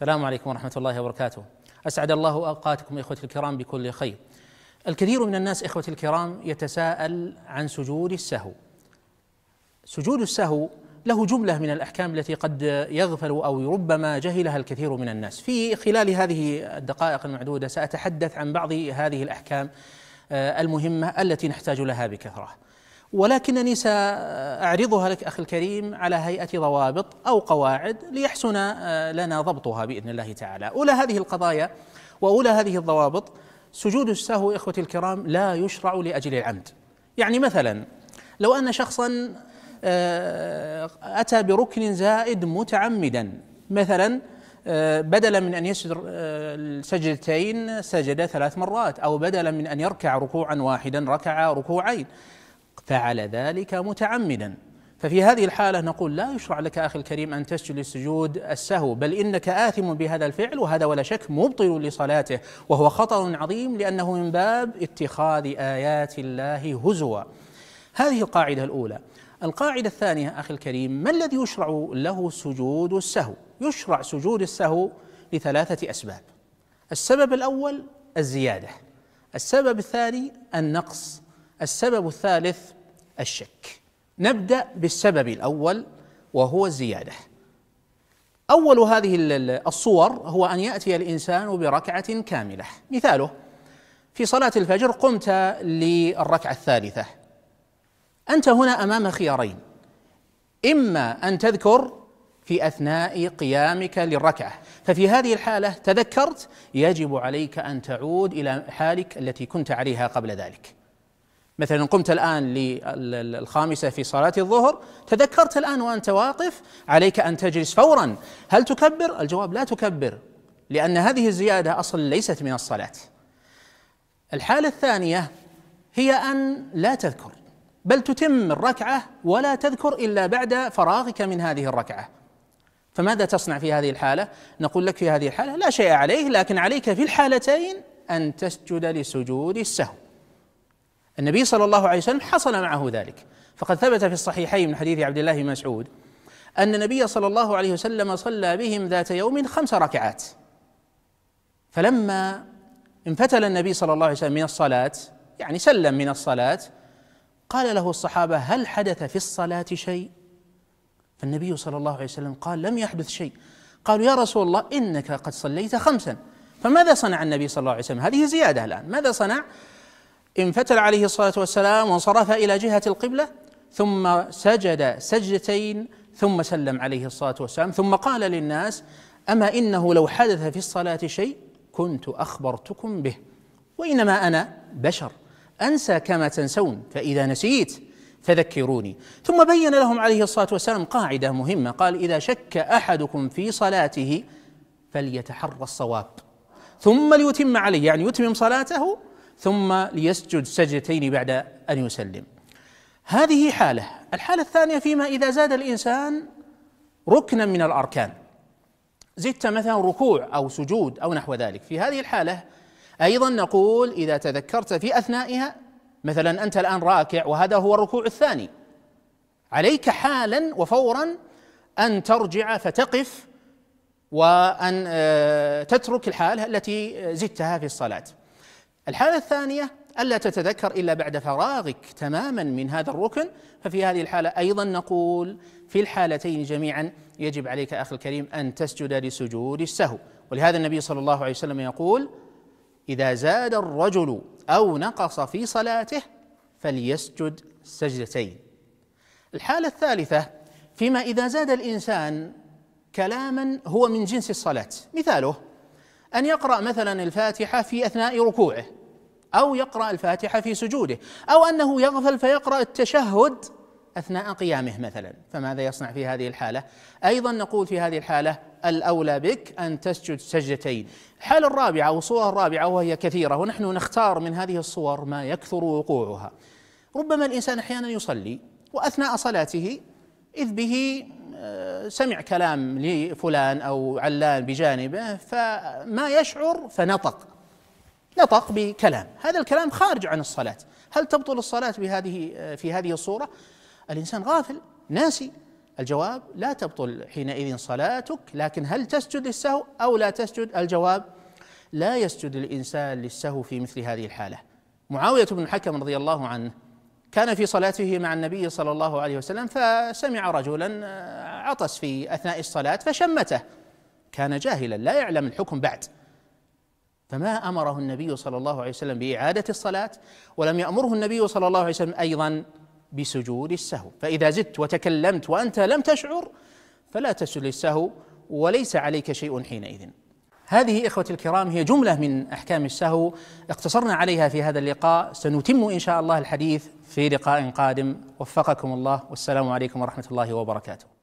السلام عليكم ورحمة الله وبركاته. أسعد الله أوقاتكم إخوتي الكرام بكل خير. الكثير من الناس إخوتي الكرام يتساءل عن سجود السهو. سجود السهو له جملة من الأحكام التي قد يغفل أو ربما جهلها الكثير من الناس. في خلال هذه الدقائق المعدودة سأتحدث عن بعض هذه الأحكام آه، المهمة التي نحتاج لها بكثرة. ولكنني سأعرضها لك أخي الكريم على هيئة ضوابط أو قواعد ليحسن آه، لنا ضبطها بإذن الله تعالى أولى هذه القضايا وأولى هذه الضوابط سجود السهو إخوتي الكرام لا يشرع لأجل العمد يعني مثلا لو أن شخصا آه، أتى بركن زائد متعمدا مثلا آه، بدلا من أن يسجد سجدتين سجد ثلاث مرات أو بدلا من أن يركع ركوعا واحدا ركع ركوعين فعل ذلك متعمدا ففي هذه الحالة نقول لا يشرع لك أخي الكريم أن تسجد لسجود السهو بل إنك آثم بهذا الفعل وهذا ولا شك مبطل لصلاته وهو خطر عظيم لأنه من باب اتخاذ آيات الله هزوا هذه القاعدة الأولى القاعدة الثانية أخي الكريم ما الذي يشرع له سجود السهو يشرع سجود السهو لثلاثة أسباب السبب الأول الزيادة السبب الثاني النقص السبب الثالث الشك نبدا بالسبب الاول وهو الزياده اول هذه الصور هو ان ياتي الانسان بركعه كامله مثاله في صلاه الفجر قمت للركعه الثالثه انت هنا امام خيارين اما ان تذكر في اثناء قيامك للركعه ففي هذه الحاله تذكرت يجب عليك ان تعود الى حالك التي كنت عليها قبل ذلك مثلا قمت الآن للخامسة في صلاة الظهر تذكرت الآن وأنت واقف عليك أن تجلس فورا هل تكبر؟ الجواب لا تكبر لأن هذه الزيادة أصل ليست من الصلاة الحالة الثانية هي أن لا تذكر بل تتم الركعة ولا تذكر إلا بعد فراغك من هذه الركعة فماذا تصنع في هذه الحالة؟ نقول لك في هذه الحالة لا شيء عليه لكن عليك في الحالتين أن تسجد لسجود السهو النبي صلى الله عليه وسلم حصل معه ذلك فقد ثبت في الصحيحين من حديث عبد الله بن مسعود أن النبي صلى الله عليه وسلم صلى بهم ذات يوم خمس ركعات فلما انفتل النبي صلى الله عليه وسلم من الصلاة يعني سلم من الصلاة قال له الصحابة هل حدث في الصلاة شيء؟ فالنبي صلى الله عليه وسلم قال لم يحدث شيء قالوا يا رسول الله إنك قد صليت خمسا فماذا صنع النبي صلى الله عليه وسلم؟ هذه زيادة الآن ماذا صنع؟ انفتل عليه الصلاة والسلام وانصرف إلى جهة القبلة ثم سجد سجدتين ثم سلم عليه الصلاة والسلام ثم قال للناس أما إنه لو حدث في الصلاة شيء كنت أخبرتكم به وإنما أنا بشر أنسى كما تنسون فإذا نسيت فذكروني ثم بين لهم عليه الصلاة والسلام قاعدة مهمة قال إذا شك أحدكم في صلاته فليتحرى الصواب ثم ليتم عليه يعني يتمم صلاته ثم ليسجد سجدتين بعد ان يسلم. هذه حاله، الحاله الثانيه فيما اذا زاد الانسان ركنا من الاركان. زدت مثلا ركوع او سجود او نحو ذلك، في هذه الحاله ايضا نقول اذا تذكرت في اثنائها مثلا انت الان راكع وهذا هو الركوع الثاني. عليك حالا وفورا ان ترجع فتقف وان آه، تترك الحاله التي زدتها في الصلاه. الحالة الثانية ألا تتذكر إلا بعد فراغك تماما من هذا الركن ففي هذه الحالة أيضا نقول في الحالتين جميعا يجب عليك أخي الكريم أن تسجد لسجود السهو ولهذا النبي صلى الله عليه وسلم يقول إذا زاد الرجل أو نقص في صلاته فليسجد سجدتين الحالة الثالثة فيما إذا زاد الإنسان كلاما هو من جنس الصلاة مثاله أن يقرأ مثلا الفاتحة في أثناء ركوعه أو يقرأ الفاتحة في سجوده أو أنه يغفل فيقرأ التشهد أثناء قيامه مثلا فماذا يصنع في هذه الحالة؟ أيضا نقول في هذه الحالة الأولى بك أن تسجد سجدتين الحالة الرابعة والصورة الرابعة وهي كثيرة ونحن نختار من هذه الصور ما يكثر وقوعها ربما الإنسان أحيانا يصلي وأثناء صلاته إذ به سمع كلام لفلان أو علان بجانبه فما يشعر فنطق نطق بكلام هذا الكلام خارج عن الصلاة هل تبطل الصلاة بهذه في هذه الصورة الإنسان غافل ناسي الجواب لا تبطل حينئذ صلاتك لكن هل تسجد للسهو أو لا تسجد الجواب لا يسجد الإنسان للسهو في مثل هذه الحالة معاوية بن الحكم رضي الله عنه كان في صلاته مع النبي صلى الله عليه وسلم فسمع رجلا آه، عطس في اثناء الصلاه فشمته كان جاهلا لا يعلم الحكم بعد فما امره النبي صلى الله عليه وسلم باعاده الصلاه ولم يامره النبي صلى الله عليه وسلم ايضا بسجود السهو فاذا زدت وتكلمت وانت لم تشعر فلا تسجد للسهو وليس عليك شيء حينئذ هذه إخوة الكرام هي جملة من أحكام السهو اقتصرنا عليها في هذا اللقاء سنتم إن شاء الله الحديث في لقاء قادم وفقكم الله والسلام عليكم ورحمة الله وبركاته